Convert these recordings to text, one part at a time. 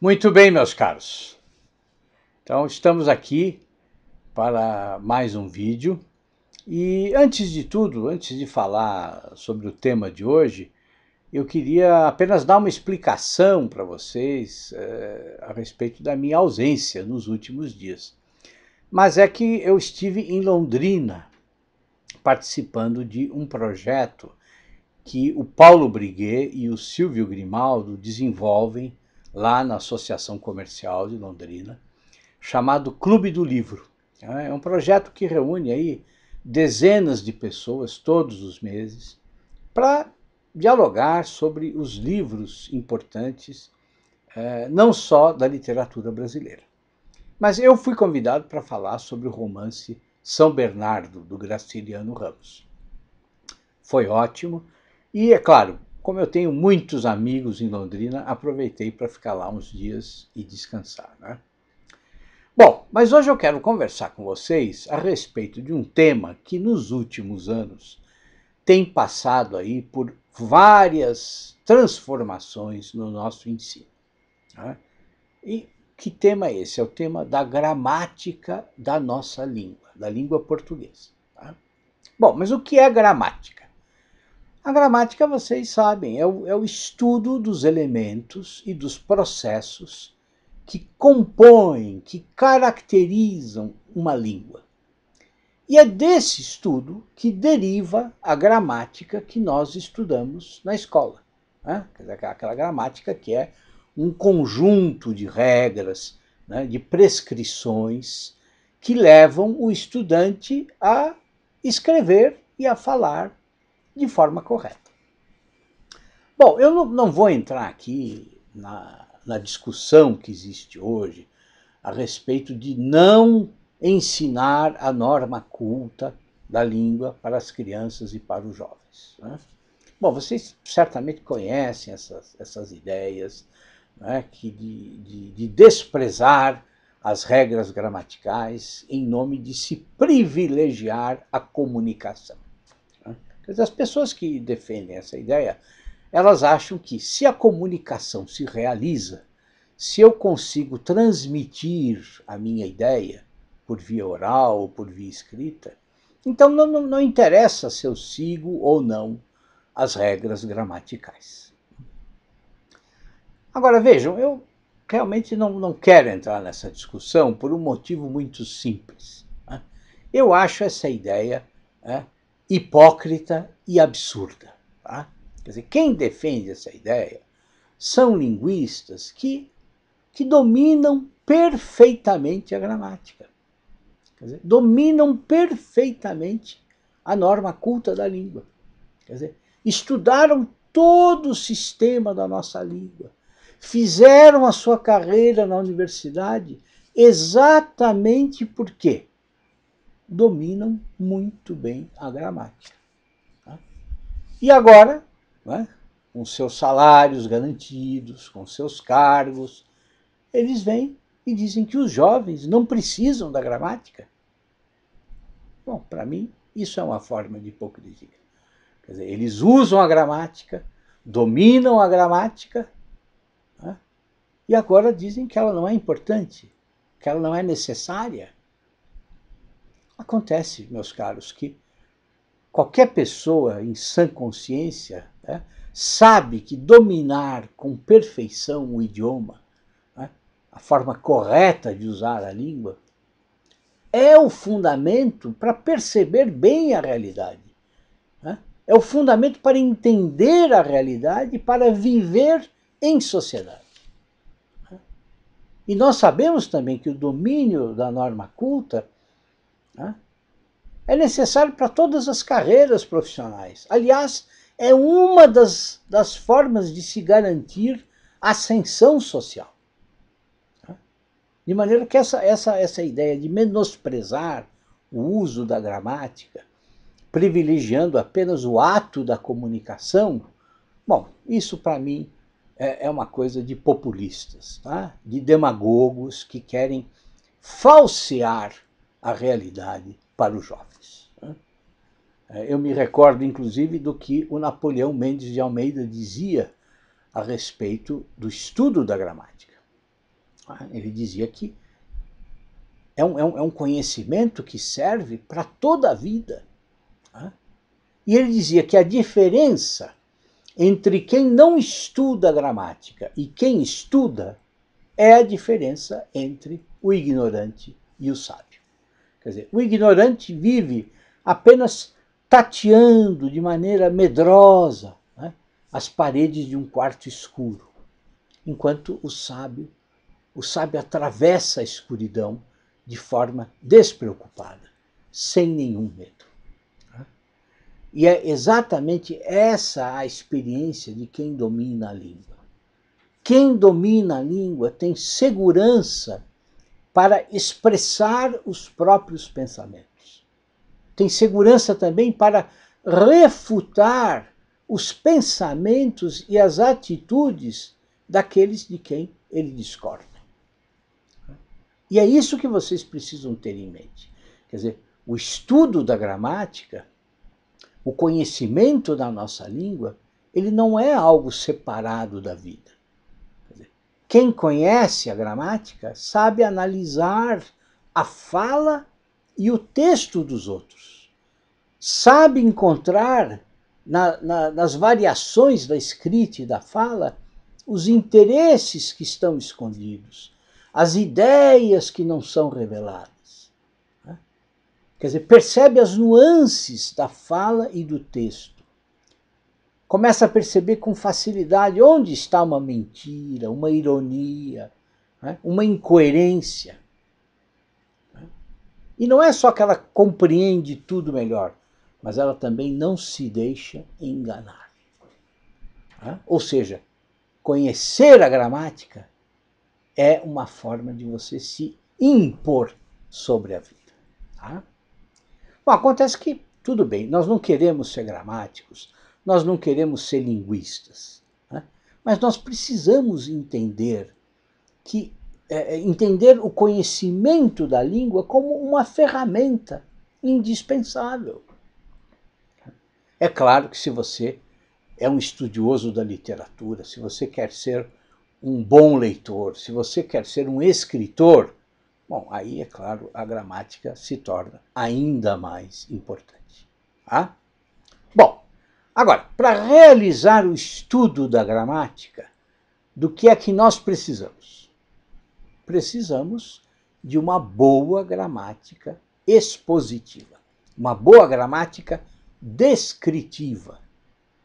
Muito bem, meus caros. Então, estamos aqui para mais um vídeo. E antes de tudo, antes de falar sobre o tema de hoje, eu queria apenas dar uma explicação para vocês é, a respeito da minha ausência nos últimos dias. Mas é que eu estive em Londrina participando de um projeto que o Paulo Briguet e o Silvio Grimaldo desenvolvem lá na Associação Comercial de Londrina, chamado Clube do Livro. É, é um projeto que reúne aí dezenas de pessoas todos os meses para dialogar sobre os livros importantes, é, não só da literatura brasileira. Mas eu fui convidado para falar sobre o romance São Bernardo, do Graciliano Ramos. Foi ótimo, e é claro, como eu tenho muitos amigos em Londrina, aproveitei para ficar lá uns dias e descansar. Né? Bom, mas hoje eu quero conversar com vocês a respeito de um tema que nos últimos anos tem passado aí por várias transformações no nosso ensino. Né? E que tema é esse? É o tema da gramática da nossa língua, da língua portuguesa. Tá? Bom, mas o que é gramática? A gramática, vocês sabem, é o, é o estudo dos elementos e dos processos que compõem, que caracterizam uma língua. E é desse estudo que deriva a gramática que nós estudamos na escola. Né? Aquela gramática que é um conjunto de regras, né? de prescrições que levam o estudante a escrever e a falar de forma correta. Bom, eu não, não vou entrar aqui na, na discussão que existe hoje a respeito de não ensinar a norma culta da língua para as crianças e para os jovens. Né? Bom, vocês certamente conhecem essas, essas ideias né, que de, de, de desprezar as regras gramaticais em nome de se privilegiar a comunicação. Mas as pessoas que defendem essa ideia, elas acham que se a comunicação se realiza, se eu consigo transmitir a minha ideia por via oral ou por via escrita, então não, não, não interessa se eu sigo ou não as regras gramaticais. Agora vejam, eu realmente não, não quero entrar nessa discussão por um motivo muito simples. Né? Eu acho essa ideia né, hipócrita e absurda. Tá? Quer dizer, quem defende essa ideia são linguistas que, que dominam perfeitamente a gramática, dizer, dominam perfeitamente a norma culta da língua. Quer dizer, estudaram todo o sistema da nossa língua, fizeram a sua carreira na universidade exatamente por quê? dominam muito bem a gramática. Tá? E agora, né, com seus salários garantidos, com seus cargos, eles vêm e dizem que os jovens não precisam da gramática. Bom, para mim, isso é uma forma de hipocrisia. Quer dizer, eles usam a gramática, dominam a gramática, né, e agora dizem que ela não é importante, que ela não é necessária. Acontece, meus caros, que qualquer pessoa em sã consciência né, sabe que dominar com perfeição o idioma, né, a forma correta de usar a língua, é o fundamento para perceber bem a realidade. Né? É o fundamento para entender a realidade, para viver em sociedade. Né? E nós sabemos também que o domínio da norma culta né? É necessário para todas as carreiras profissionais. Aliás, é uma das, das formas de se garantir ascensão social. Né? De maneira que essa, essa, essa ideia de menosprezar o uso da gramática, privilegiando apenas o ato da comunicação, bom, isso para mim é, é uma coisa de populistas, tá? de demagogos que querem falsear a realidade para os jovens. Né? É, eu me recordo, inclusive, do que o Napoleão Mendes de Almeida dizia a respeito do estudo da gramática. Ah, ele dizia que é um, é um, é um conhecimento que serve para toda a vida. Né? E ele dizia que a diferença entre quem não estuda gramática e quem estuda é a diferença entre o ignorante e o sábio. Quer dizer, o ignorante vive apenas tateando de maneira medrosa né, as paredes de um quarto escuro, enquanto o sábio, o sábio atravessa a escuridão de forma despreocupada, sem nenhum medo. Né. E é exatamente essa a experiência de quem domina a língua. Quem domina a língua tem segurança para expressar os próprios pensamentos. Tem segurança também para refutar os pensamentos e as atitudes daqueles de quem ele discorda. E é isso que vocês precisam ter em mente. Quer dizer, o estudo da gramática, o conhecimento da nossa língua, ele não é algo separado da vida. Quem conhece a gramática sabe analisar a fala e o texto dos outros, sabe encontrar na, na, nas variações da escrita e da fala os interesses que estão escondidos, as ideias que não são reveladas. Né? Quer dizer, percebe as nuances da fala e do texto começa a perceber com facilidade onde está uma mentira, uma ironia, né? uma incoerência. E não é só que ela compreende tudo melhor, mas ela também não se deixa enganar. Né? Ou seja, conhecer a gramática é uma forma de você se impor sobre a vida. Tá? Bom, acontece que, tudo bem, nós não queremos ser gramáticos, nós não queremos ser linguistas, né? mas nós precisamos entender que é, é, entender o conhecimento da língua como uma ferramenta indispensável. É claro que se você é um estudioso da literatura, se você quer ser um bom leitor, se você quer ser um escritor, bom, aí é claro, a gramática se torna ainda mais importante. Ah, Bom, Agora, para realizar o estudo da gramática, do que é que nós precisamos? Precisamos de uma boa gramática expositiva, uma boa gramática descritiva,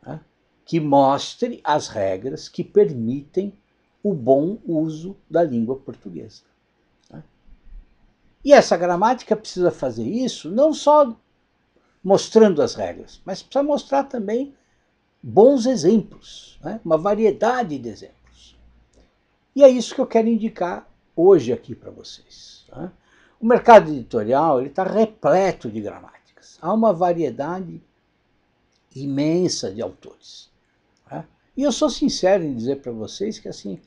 né? que mostre as regras que permitem o bom uso da língua portuguesa. Né? E essa gramática precisa fazer isso não só mostrando as regras, mas precisa mostrar também bons exemplos, né? uma variedade de exemplos. E é isso que eu quero indicar hoje aqui para vocês. Né? O mercado editorial está repleto de gramáticas. Há uma variedade imensa de autores. Né? E eu sou sincero em dizer para vocês que assim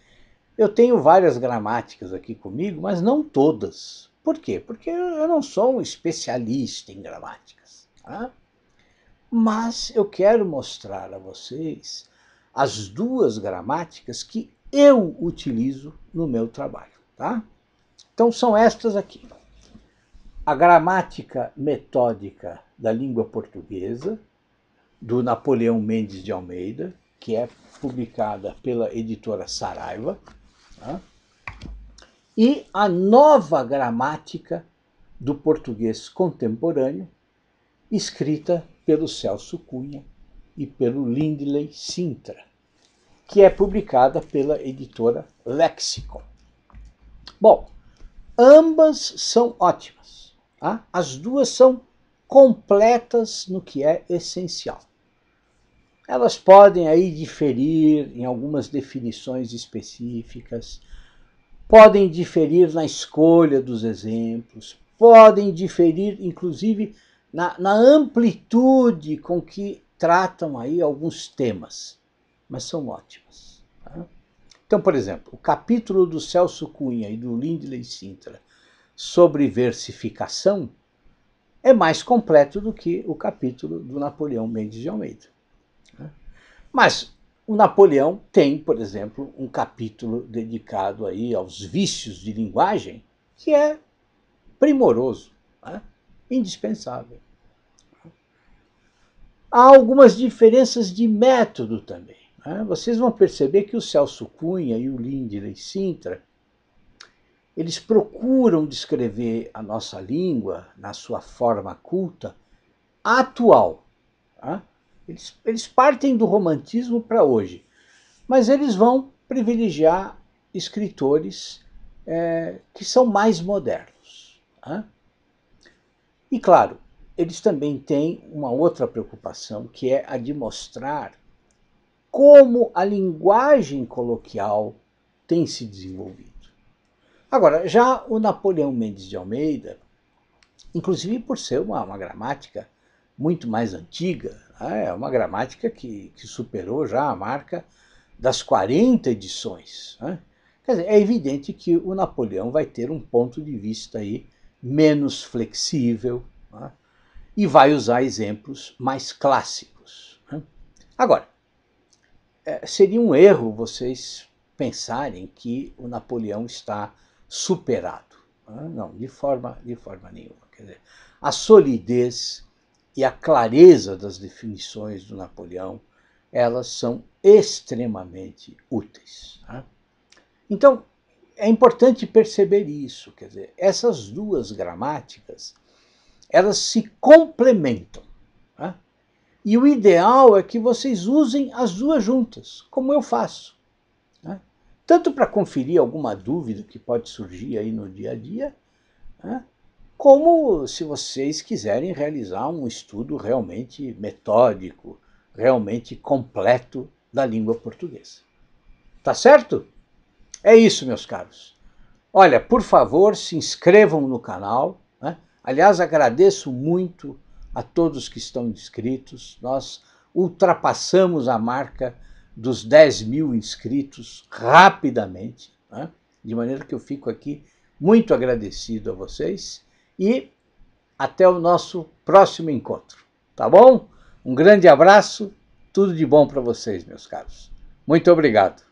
eu tenho várias gramáticas aqui comigo, mas não todas. Por quê? Porque eu não sou um especialista em gramática. Tá? Mas eu quero mostrar a vocês as duas gramáticas que eu utilizo no meu trabalho. Tá? Então são estas aqui. A gramática metódica da língua portuguesa, do Napoleão Mendes de Almeida, que é publicada pela editora Saraiva, tá? e a nova gramática do português contemporâneo, escrita pelo Celso Cunha e pelo Lindley Sintra, que é publicada pela editora Lexicon. Bom, ambas são ótimas. Tá? As duas são completas no que é essencial. Elas podem aí diferir em algumas definições específicas, podem diferir na escolha dos exemplos, podem diferir, inclusive, na, na amplitude com que tratam aí alguns temas, mas são ótimas. Tá? Então, por exemplo, o capítulo do Celso Cunha e do Lindley Sintra sobre versificação é mais completo do que o capítulo do Napoleão Mendes de Almeida. Tá? Mas o Napoleão tem, por exemplo, um capítulo dedicado aí aos vícios de linguagem que é primoroso, né? indispensável. Há algumas diferenças de método também. Né? Vocês vão perceber que o Celso Cunha e o Lindley Sintra, eles procuram descrever a nossa língua na sua forma culta atual. Tá? Eles, eles partem do romantismo para hoje, mas eles vão privilegiar escritores é, que são mais modernos. Tá? E claro, eles também têm uma outra preocupação, que é a de mostrar como a linguagem coloquial tem se desenvolvido. Agora, já o Napoleão Mendes de Almeida, inclusive por ser uma, uma gramática muito mais antiga, né, é uma gramática que, que, superou já a marca das 40 edições. Né? Quer dizer, é evidente que o Napoleão vai ter um ponto de vista aí menos flexível, né? e vai usar exemplos mais clássicos. Né? Agora, é, seria um erro vocês pensarem que o Napoleão está superado. Né? Não, de forma, de forma nenhuma. Quer dizer, a solidez e a clareza das definições do Napoleão, elas são extremamente úteis. Né? Então, é importante perceber isso, quer dizer, essas duas gramáticas elas se complementam. Né? E o ideal é que vocês usem as duas juntas, como eu faço. Né? Tanto para conferir alguma dúvida que pode surgir aí no dia a dia, né? como se vocês quiserem realizar um estudo realmente metódico, realmente completo da língua portuguesa. Tá certo? É isso, meus caros. Olha, por favor, se inscrevam no canal Aliás, agradeço muito a todos que estão inscritos. Nós ultrapassamos a marca dos 10 mil inscritos rapidamente, né? de maneira que eu fico aqui muito agradecido a vocês e até o nosso próximo encontro, tá bom? Um grande abraço, tudo de bom para vocês, meus caros. Muito obrigado.